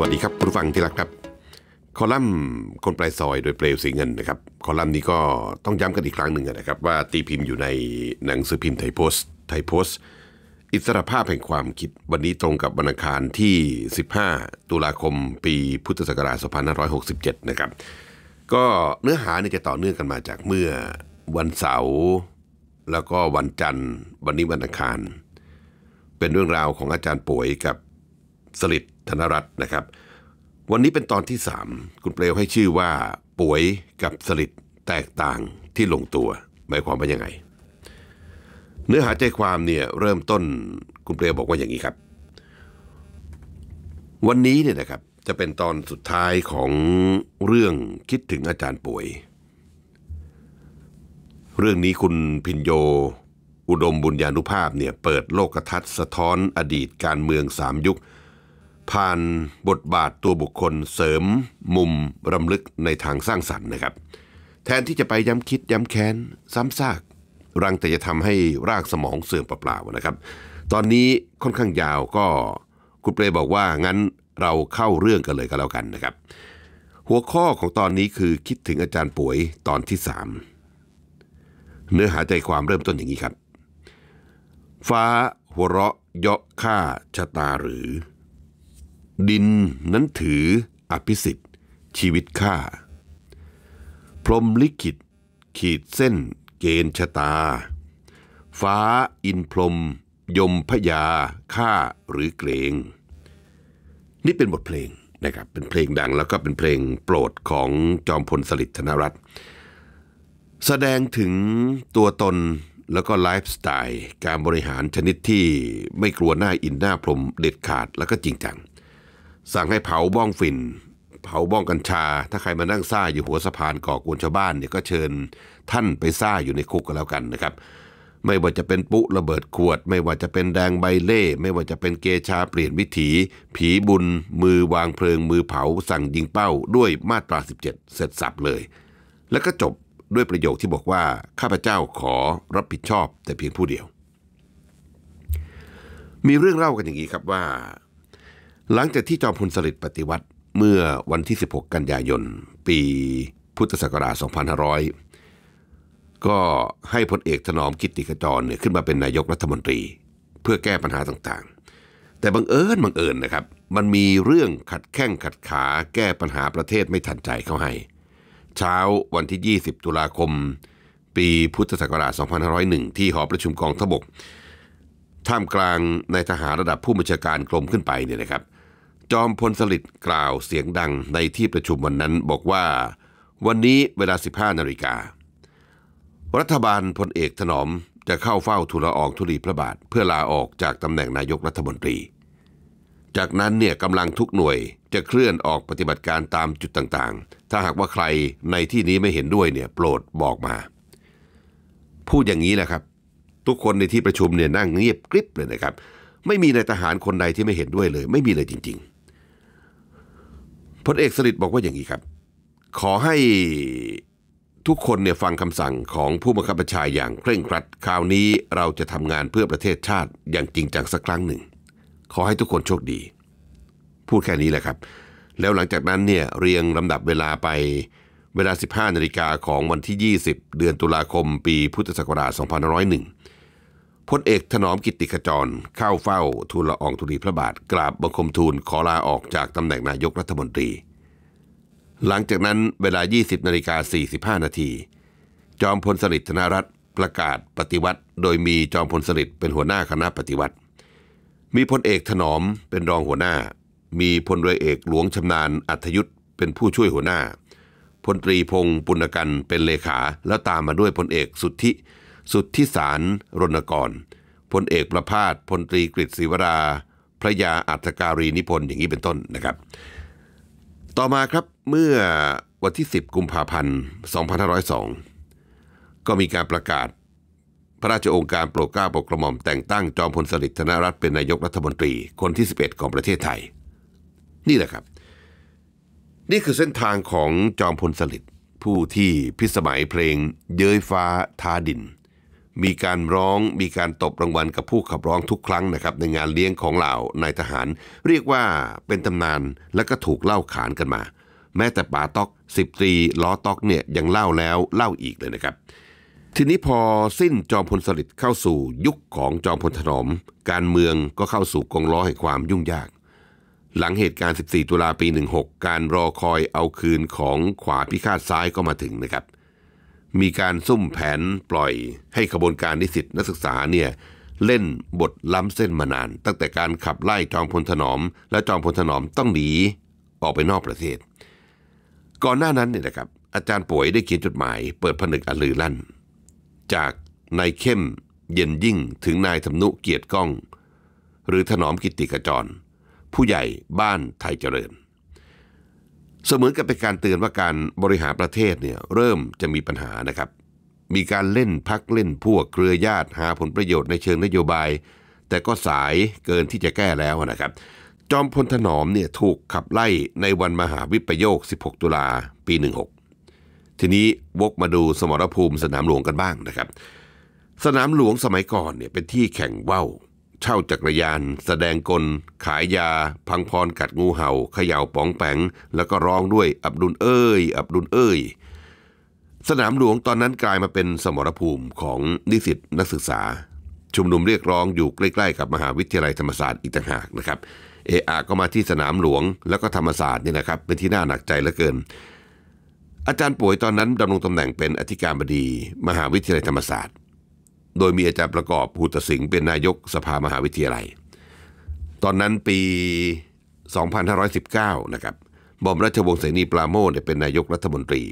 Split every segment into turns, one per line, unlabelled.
วัสดีครับผู้ฟังที่รักครับ คอลัมน์คนปลายซอยโดยเปลวสีเงินนะครับคอลัมน์นี้ก็ต้องย้ำกันอีกครั้งหนึ่งนะครับว่าตีพิมพ์อยู่ในหนังสือพิมพ์ไทยโพสต์ไทยโพสต์ อิสรภาพแห่งความคิดวันนี้ตรงกับวันอังคารที่ 15 ตุลาคมปีพุทธศักราช 2567 นะครับก็เนื้อหาเนี่ยจะต่อเนื่องกันมาจากเมื่อวันเสาร์แล้วก็วันจันทร์วันนี้วันอังคาร เป็นเรื่องราวของอาจารย์ป่วยกับสลิดธนรัตน์นะครับวันนี้เป็นตอนที่3คุณเปลวให้ชื่อว่าป่วยกับสลิดแตกต่างที่ลงตัวหมายความว่ายังไง เนื้อหาใจความเนี่ยเริ่มต้นคุณเปลวบอกว่าอย่างนี้ครับ วันนี้เนี่ยนะครับจะเป็นตอนสุดท้ายของเรื่องคิดถึงอาจารย์ป่วย เรื่องนี้คุณพินโยอุดมบุญญานุภาพเนี่ยเปิดโลกทัศน์สะท้อนอดีตการเมืองสามยุคผ่านบทบาทตัวบุคคลเสริมมุมรำลึกในทางสร้างสรรค์นะครับ แทนที่จะไปย้ำคิดย้ำแค้นซ้ำซากรังแต่จะทำให้รากสมองเสื่อมเปล่าๆนะครับ ตอนนี้ค่อนข้างยาวก็คุณเปรบอกว่า งั้นเราเข้าเรื่องกันเลยก็แล้วกันนะครับ หัวข้อของตอนนี้คือคิดถึงอาจารย์ป่วยตอนที่สามเนื้อหาใจความเริ่มต้นอย่างนี้ครับ ฟ้าหัวเราะ เยาะข้าชะตาหรือดินนั้นถืออภิสิทธิ์ ชีวิตข้าพรมลิขิต ขีดเส้น เกณฑ์ชะตา ฟ้า อินพรม ยมพยาข้าหรือเกรง นี่เป็นบทเพลงนะครับเป็นเพลงดังแล้วก็เป็นเพลงโปรดของจอมพลสฤษดิ์ธนรัตน์แสดงถึงตัวตนแล้วก็ไลฟ์สไตล์ การบริหารชนิดที่ไม่กลัวหน้าอินหน้าพรมเด็ดขาดแล้วก็จริงจังสั่งให้เผาบ้องฝิ่น เผาบ้องกัญชา ถ้าใครมานั่งซ่าอยู่หัวสะพานก่อกวนชาวบ้านเนี่ยก็เชิญท่านไปซ่าอยู่ในคุกก็แล้วกันนะครับ ไม่ว่าจะเป็นปุระเบิดขวด ไม่ว่าจะเป็นแดงใบเล่ ไม่ว่าจะเป็นเกชาเปลี่ยนวิถี ผีบุญ มือวางเพลิงมือเผาสั่งยิงเป้าด้วยมาตรา17เสร็จสับเลย แล้วก็จบด้วยประโยคที่บอกว่าข้าพเจ้าขอรับผิดชอบ แต่เพียงผู้เดียว มีเรื่องเล่ากันอย่างนี้ครับว่าหลังจากที่จอมพลสฤษดิ์ปฏิวัติเมื่อวันที่ 16 กันยายน ปีพุทธศักราช2500 ก็ให้พลเอกถนอมกิติขจรเนี่ยขึ้นมาเป็นนายกรัฐมนตรีเพื่อแก้ปัญหาต่างๆ แต่บังเอิญบังเอิญนะครับ มันมีเรื่องขัดแข้งขัดขาแก้ปัญหาประเทศไม่ทันใจเขาให้ เช้าวันที่ 20 ตุลาคม ปีพุทธศักราช2501 ที่หอประชุมกองทบกท่ามกลางนายทหารระดับผู้บัญชาการกรมขึ้นไปเนี่ยนะครับจอมพลสฤษดิ์กล่าวเสียงดังในที่ประชุมวันนั้น บอกว่าวันนี้เวลา 15นาฬิการัฐบาลพลเอกถนอม จะเข้าเฝ้าทุลอองธุลีพระบาทเพื่อลาออกจากตำแหน่งนายกรัฐมนตรี จากนั้นเนี่ยกำลังทุกหน่วยจะเคลื่อนออกปฏิบัติการตามจุดต่างๆ ถ้าหากว่าใครในที่นี้ไม่เห็นด้วยเนี่ยโปรดบอกมา พูดอย่างนี้แหละครับ ทุกคนในที่ประชุมเนี่ยนั่งเงียบกริบเลยนะครับไม่มีนายทหารคนใดที่ไม่เห็นด้วยเลย ไม่มีเลยจริง ๆพลเอกสฤษดิ์บอกว่าอย่างนี้ครับ ขอให้ทุกคนเนี่ยฟังคำสั่งของผู้บังคับบัญชาอย่างเคร่งครัดคราวนี้เราจะทำงานเพื่อประเทศชาติอย่างจริงจังสักครั้งหนึ่ง ขอให้ทุกคนโชคดี พูดแค่นี้แหละครับ แล้วหลังจากนั้นเนี่ยเรียงลำดับเวลาไปเวลา 15นาฬิกาของวันที่ 20 เดือนตุลาคมปีพุทธศักราช2501พลเอกถนอมกิติขจรเข้าเฝ้าทูลละอองธุลีพระบาท กราบบังคมทูลขอลาออกจากตำแหน่งนายกรัฐมนตรี หลังจากนั้นเวลา 20 นาฬิกา45 นาทีจอมพลสฤษดิ์ธนรัตน์ประกาศปฏิวัติ โดยมีจอมพลสฤษดิ์เป็นหัวหน้าคณะปฏิวัติ มีพลเอกถนอมเป็นรองหัวหน้า มีพลเรือเอกหลวงชำนาญอัธยุทธเป็นผู้ช่วยหัวหน้าพลตรีพงศ์ปุณกันเป็นเลขาแล้วตามมาด้วยพลเอกสุทธิ สุทธิสารรณกรพลเอกประพาสพลตรีกฤษศิวรา พระยาอัตการีนิพนธ์อย่างนี้เป็นต้นนะครับ ต่อมาครับเมื่อวันที่ 10 กุมภาพันธ์ 2502 ก็มีการประกาศพระราชองค์การโปรดเกล้าโปรดกระหม่อม แต่งตั้งจอมพลสฤษดิ์ธนรัฐเป็นนายกรัฐมนตรีคนที่ 11 ของประเทศไทย นี่แหละครับ นี่คือเส้นทางของจอมพลสฤษดิ์ผู้ที่พิสมัยเพลงเย้ยฟ้าทาดินมีการร้องมีการตบรางวัลกับผู้ขับร้องทุกครั้งนะครับ ในงานเลี้ยงของเหล่านายทหารเรียกว่าเป็นตำนานและก็ถูกเล่าขานกันมา แม้แต่ป่าต๊อกสิบตรีล้อต๊อกเนี่ยยังเล่าแล้วเล่าอีกเลยนะครับ ทีนี้พอสิ้นจอมพลสฤษดิ์เข้าสู่ยุคของจอมพลถนอมการเมืองก็เข้าสู่กองล้อแห่งความยุ่งยาก หลังเหตุการณ์14 ตุลาปี 16 การรอคอยเอาคืนของขวาพิฆาตซ้ายก็มาถึงนะครับมีการซุ่มแผนปล่อยให้ขบวนการนิสิตนักศึกษาเนี่ยเล่นบทล้ำเส้นมานาน ตั้งแต่การขับไล่จอมพลถนอมและจอมพลถนอมต้องหนีออกไปนอกประเทศ ก่อนหน้านั้นเนี่ยนะครับ อาจารย์ป่วยได้เขียนจดหมายเปิดผนึกอลือลั่น จากนายเข้มเย็นยิ่งถึงนายสำนุเกียรติก้อง หรือถนอมกิติกรจร ผู้ใหญ่บ้านไทยเจริญเสมือนกับเป็นการเตือนว่าการบริหารประเทศเนี่ยเริ่มจะมีปัญหานะครับ มีการเล่นพักเล่นพวกเครือญาติหาผลประโยชน์ในเชิงนโยบาย แต่ก็สายเกินที่จะแก้แล้วนะครับจอมพลถนอมเนี่ยถูกขับไล่ในวันมหาวิปโยค 16 ตุลาปี 16 ทีนี้วกมาดูสมรภูมิสนามหลวงกันบ้างนะครับ สนามหลวงสมัยก่อนเนี่ยเป็นที่แข่งว่าวเช่าจักรยาน แสดงกล ขายยา พังพรกัดงูเหา่าเขย่าป๋องแปงแล้วก็ร้องด้วยอับดุลเอ้ย อับดุลเอ้ยสนามหลวงตอนนั้นกลายมาเป็นสมรภูมิของนิสิตนักศึกษา ชุมนุมเรียกร้องอยู่ใกล้ๆกับมหาวิทยาลัยธรรมศาสตร์อีกต่างหากนะครับเออาก็มาที่สนามหลวงแล้วก็ธรรมศาสตร์นี่นะครับเป็นที่น่าหนักใจเหลือเกิน อาจารย์ป่วยตอนนั้นดำรงตำแหน่งเป็นอธิการบดี มหาวิทยาลัยธรรมศาสตร์โดยมีอาจารย์ประกอบภูตสิงห์เป็นนายกสภามหาวิทยาลัย ตอนนั้นปี 2519นะครับบอมราชวงศ์เสนีปราโมทเป็นนายกรัฐมนตรี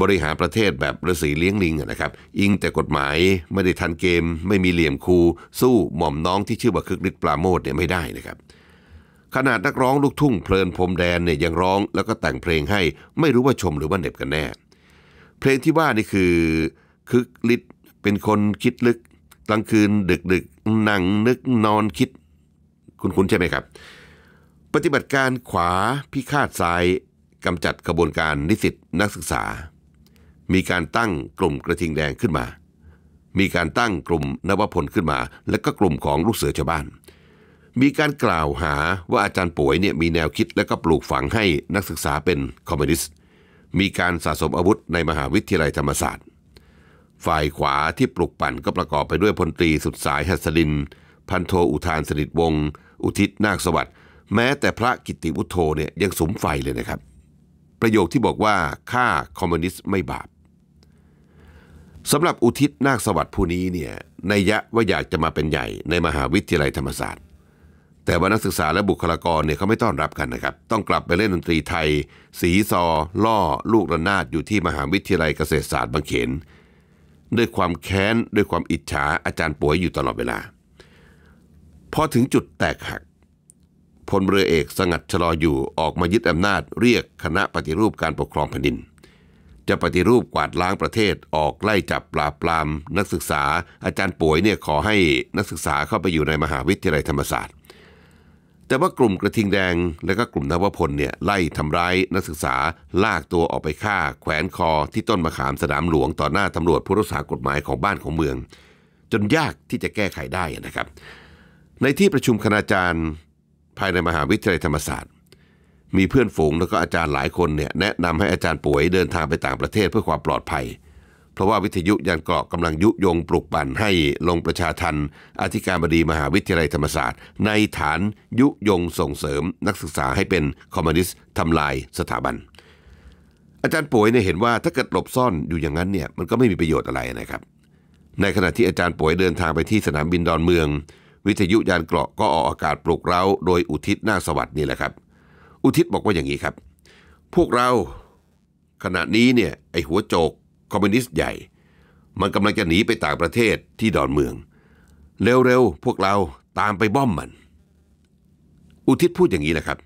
บริหารประเทศแบบฤาษีเลี้ยงลิงนะครับอิงแต่กฎหมาย ไม่ได้ทันเกมไม่มีเหลี่ยมคูสู้หม่อมน้องที่ชื่อว่าคึกฤทธิ์ปราโมทเนี่ยไม่ได้นะครับ ขนาดนักร้องลูกทุ่งเพลินพรมแดนเนี่ยยังร้อง แล้วก็แต่งเพลงให้ไม่รู้ว่าชมหรือว่าเน็บกันแน่ เพลงที่ว่านี่คือคึกฤทธิเป็นคนคิดลึกกลางคืนดึกดึกนั่งนึกนอนคิด คุณคุณใช่ไหมครับ ปฏิบัติการขวาพิฆาตซ้ายกำจัดกระบวนการนิสิตนักศึกษา มีการตั้งกลุ่มกระทิงแดงขึ้นมา มีการตั้งกลุ่มนวพลขึ้นมา และก็กลุ่มของลูกเสือชาวบ้าน มีการกล่าวหาว่าอาจารย์ป่วยเนี่ยมีแนวคิดและก็ปลูกฝังให้นักศึกษาเป็นคอมมิวนิสต์มีการสะสมอาวุธในมหาวิทยาลัยธรรมศาสตร์ฝ่ายขวาที่ปลุกปั่นก็ประกอบไปด้วยพลตรีสุดสายหัสดิน พันโทอุทานสนิทวงศ์อุทิศนาคสวัสด์แม้แต่พระกิติวุฒโธเนี่ยยังสมไฟเลยนะครับ ประโยคที่บอกว่าฆ่าคอมมิวนิสต์ไม่บาป สำหรับอุทิศนาคสวัสด์ผู้นี้เนี่ยนัยยะว่าอยากจะมาเป็นใหญ่ในมหาวิทยาลัยธรรมศาสตร์ แต่ว่านักศึกษาและบุคลากรเนี่ยเขาไม่ต้อนรับกันนะครับ ต้องกลับไปเล่นดนตรีไทยสีซอล่อลูกระนาดอยู่ที่มหาวิทยาลัยเกษตรศาสตร์บางเขนด้วยความแค้นด้วยความอิจฉาอาจารย์ป่วยอยู่ตลอดเวลาพอถึงจุดแตกหัก พลเรือเอกสงัดชะลออยู่ออกมายึดอำนาจเรียกคณะปฏิรูปการปกครองแผ่นดิน จะปฏิรูปกวาดล้างประเทศออกไล่จับปราบปรามนักศึกษาอาจารย์ป่วยเนี่ยขอให้นักศึกษาเข้าไปอยู่ในมหาวิทยาลัยธรรมศาสตร์แต่ว่ากลุ่มกระทิงแดง และก็กลุ่มนวพลเนี่ยไล่ทำร้ายนักศึกษาลากตัวออกไปฆ่า แขวนคอที่ต้นมะขามสนามหลวง ต่อหน้าตำรวจผู้รักษากฎหมายของบ้านของเมือง จนยากที่จะแก้ไขได้นะครับ ในที่ประชุมคณาจารย์ภายในมหาวิทยาลัยธรรมศาสตร์ มีเพื่อนฝูงแล้วก็อาจารย์หลายคนเนี่ยแนะนำให้อาจารย์ป่วยเดินทางไปต่างประเทศเพื่อความปลอดภัยเพราะว่า วิทยุยันเกราะกำลังยุยงปลุกปั่นให้ลงประชาทันอธิการบดีมหาวิทยาลัยธรรมศาสตร์ ในฐานยุยงส่งเสริมนักศึกษาให้เป็น คอมมิวนิสต์ทำลายสถาบัน อาจารย์ป่วยเนี่ยเห็นว่าถ้าเกิดหลบซ่อนอยู่อย่างนั้นเนี่ยมันก็ไม่มีประโยชน์อะไรนะครับ ในขณะที่อาจารย์ป่วยเดินทางไปที่สนามบินดอนเมือง วิทยุยานเกราะก็ออกอากาศปลุกเร้า โดยอุทิศนาสวัสดินี่แหละครับ อุทิศบอกว่าอย่างนี้ครับ พวกเราขณะนี้เนี่ยไอหัวโจกคอมมิวนิสต์ใหญ่ มันกำลังจะหนีไปต่างประเทศที่ดอนเมือง เร็วๆพวกเราตามไปบ้อมมัน อุทิศพูดอย่างนี้นะครับ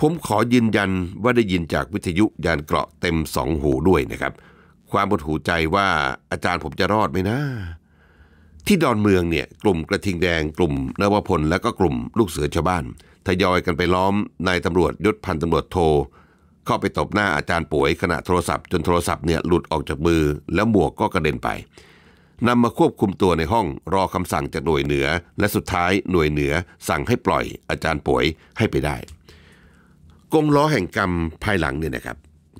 ผมขอยืนยันว่าได้ยินจากวิทยุยานเกราะเต็มสองหูด้วยนะครับ ความบดหูใจว่าอาจารย์ผมจะรอดไหมนะ ที่ดอนเมืองเนี่ยกลุ่มกระทิงแดงกลุ่มนวพลและก็กลุ่มลูกเสือชาวบ้านทยอยกันไปล้อมนายตำรวจยศพันตำรวจโทเข้าไปตบหน้าอาจารย์ป่วยขณะโทรศัพท์จนโทรศัพท์เนี่ยหลุดออกจากมือแล้วหมวกก็กระเด็นไปนำมาควบคุมตัวในห้องรอคำสั่งจากหน่วยเหนือและสุดท้ายหน่วยเหนือสั่งให้ปล่อยอาจารย์ป่วยให้ไปได้กงล้อแห่งกรรมภายหลังเนี่ยนะครับ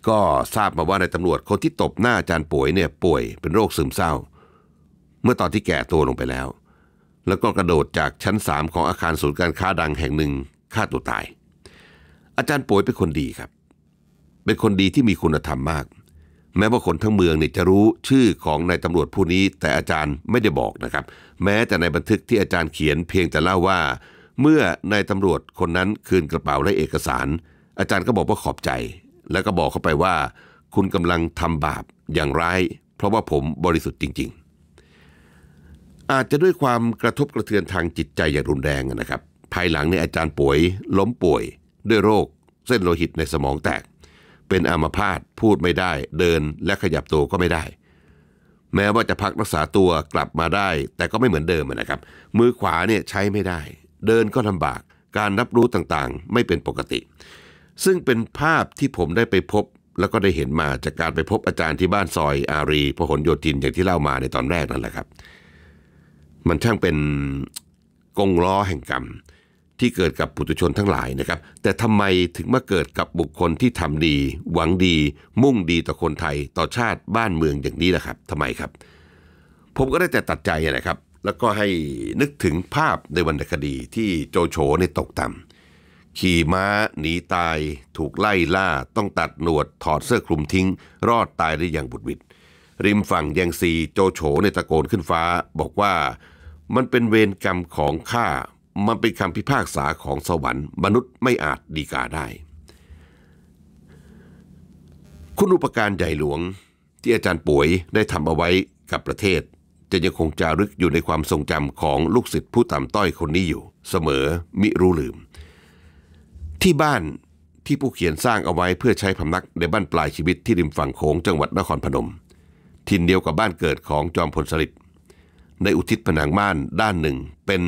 ก็ทราบมาว่าในตำรวจคนที่ตบหน้าอาจารย์ป่วยเนี่ยป่วยเป็นโรคซึมเศร้า เมื่อตอนที่แก่ตัวลงไปแล้ว แล้วก็กระโดดจากชั้นสามของอาคารศูนย์การค้าดังแห่งหนึ่งฆ่าตัวตายอาจารย์ป่วยเป็นคนดีครับเป็นคนดีที่มีคุณธรรมมาก แม้ว่าคนทั้งเมืองเนี่ยจะรู้ชื่อของนายตำรวจผู้นี้แต่อาจารย์ไม่ได้บอกนะครับ แม้แต่ในบันทึกที่อาจารย์เขียนเพียงแต่เล่าว่า เมื่อนายตำรวจคนนั้นคืนกระเป๋าและเอกสาร อาจารย์ก็บอกว่าขอบใจ แล้วก็บอกเข้าไปว่า คุณกำลังทำบาปอย่างร้ายเพราะว่าผมบริสุทธิ์จริง ๆ อาจจะด้วยความกระทบกระเทือนทางจิตใจอย่างรุนแรงนะครับ ภายหลังในอาจารย์ป่วย ล้มป่วย ด้วยโรค เส้นโลหิตในสมองแตกเป็นอัมพาตพูดไม่ได้ เดินและขยับตัวก็ไม่ได้ แม้ว่าจะพักรักษาตัวกลับมาได้แต่ก็ไม่เหมือนเดิมนะครับ มือขวาเนี่ยใช้ไม่ได้ เดินก็ลำบากการรับรู้ต่างๆไม่เป็นปกติ ซึ่งเป็นภาพที่ผมได้ไปพบแล้วก็ได้เห็นมาจากการไปพบอาจารย์ที่บ้านซอยอารีพหลโยธินอย่างที่เล่ามาในตอนแรกนั่นแหละครับ มันช่างเป็นกงล้อแห่งกรรมที่เกิดกับปุถุชนทั้งหลายนะครับ แต่ทำไมถึงมาเกิดกับบุคคลที่ทำดี หวังดี มุ่งดีต่อคนไทย ต่อชาติบ้านเมืองอย่างนี้ล่ะครับ ทำไมครับ ผมก็ได้แต่ตัดใจนะครับ แล้วก็ให้นึกถึงภาพในวรรณคดีที่โจโฉในตกต่ำขี่ม้า หนีตาย ถูกไล่ล่า ต้องตัดหนวดถอดเสื้อคลุมทิ้ง รอดตายได้อย่างบุดวิดริมฝั่งแยงซีโจโฉในตะโกนขึ้นฟ้า บอกว่า มันเป็นเวรกรรมของข้ามันเป็นคำพิพากษาของสวรรค์มนุษย์ไม่อาจดีกาได้ คุณอุปการใหญ่หลวงที่อาจารย์ป่วยได้ทำเอาไว้กับประเทศ จะยังคงจารึกอยู่ในความทรงจำของลูกศิษย์ผู้ต่ำต้อยคนนี้อยู่ เสมอมิรู้ลืม ที่บ้านที่ผู้เขียนสร้างเอาไว้เพื่อใช้พำนักในบ้านปลายชีวิตที่ริมฝั่งโขงจังหวัดนครพนมทินเดียวกับบ้านเกิดของจอมพลสฤษดิ์ในอุทิศผนังม่านด้านหนึ่งเป็น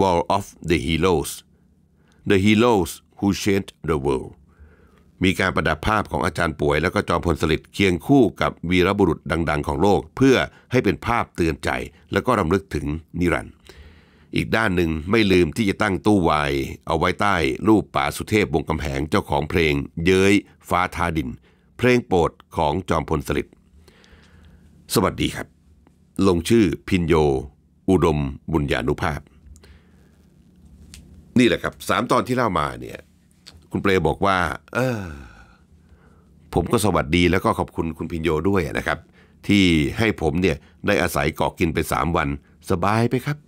War of the Heroes The Heroes Who Shaped the World มีการประดับภาพของอาจารย์ป่วย แล้วก็จอมพลสฤษดิ์เคียงคู่กับวีรบุรุษดังๆของโลก เพื่อให้เป็นภาพเตือนใจแล้วก็รำลึกถึงนิรันดร์อีกด้านหนึ่งไม่ลืมที่จะตั้งตู้วาย เอาไว้ใต้รูปป่าสุเทพวงกำแหงเจ้าของเพลงเย้ยฟ้าทาดิน เพลงโปรดของจอมพลสฤษดิ์ สวัสดีครับ ลงชื่อพินโย อุดม บุญญานุภาพนี่แหละครับสามตอนที่เล่ามาเนี่ยคุณเปรบอกว่าเออผมก็สวัสดีแล้วก็ขอบคุณคุณพินโยด้วยนะครับ ที่ให้ผมเนี่ยได้อาศัยเกาะกินไปสามวันสบายไปครับ